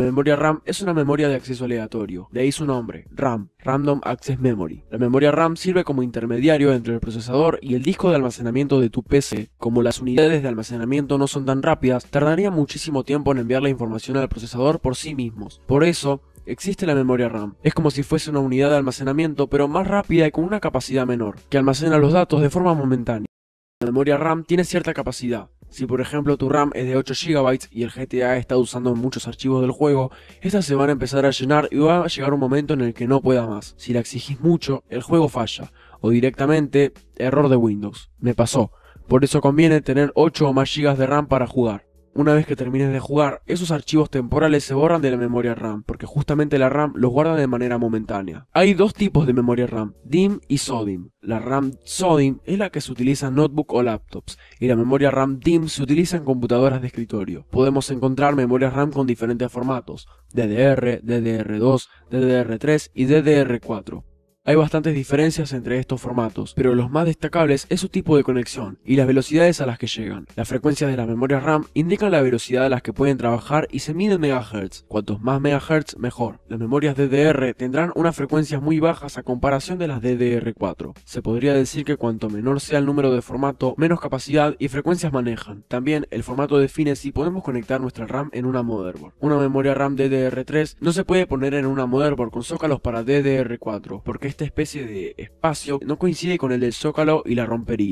La memoria RAM es una memoria de acceso aleatorio, de ahí su nombre, RAM, Random Access Memory. La memoria RAM sirve como intermediario entre el procesador y el disco de almacenamiento de tu PC. Como las unidades de almacenamiento no son tan rápidas, tardaría muchísimo tiempo en enviar la información al procesador por sí mismos. Por eso, existe la memoria RAM. Es como si fuese una unidad de almacenamiento, pero más rápida y con una capacidad menor, que almacena los datos de forma momentánea. La memoria RAM tiene cierta capacidad. Si por ejemplo tu RAM es de 8 GB y el GTA está usando muchos archivos del juego, estas se van a empezar a llenar y va a llegar un momento en el que no pueda más. Si la exigís mucho, el juego falla, o directamente, error de Windows. Me pasó. Por eso conviene tener 8 o más GB de RAM para jugar. Una vez que termines de jugar, esos archivos temporales se borran de la memoria RAM, porque justamente la RAM los guarda de manera momentánea. Hay dos tipos de memoria RAM, DIM y SODIM. La RAM SODIM es la que se utiliza en notebook o laptops, y la memoria RAM DIM se utiliza en computadoras de escritorio. Podemos encontrar memoria RAM con diferentes formatos, DDR, DDR2, DDR3 y DDR4. Hay bastantes diferencias entre estos formatos, pero los más destacables es su tipo de conexión y las velocidades a las que llegan. Las frecuencias de la memoria RAM indican la velocidad a las que pueden trabajar y se miden en megahertz. Cuantos más megahertz, mejor. Las memorias DDR tendrán unas frecuencias muy bajas a comparación de las DDR4. Se podría decir que cuanto menor sea el número de formato, menos capacidad y frecuencias manejan. También el formato define si podemos conectar nuestra RAM en una motherboard. Una memoria RAM DDR3 no se puede poner en una motherboard con zócalos para DDR4 porque esta especie de espacio no coincide con el del zócalo y la rompería.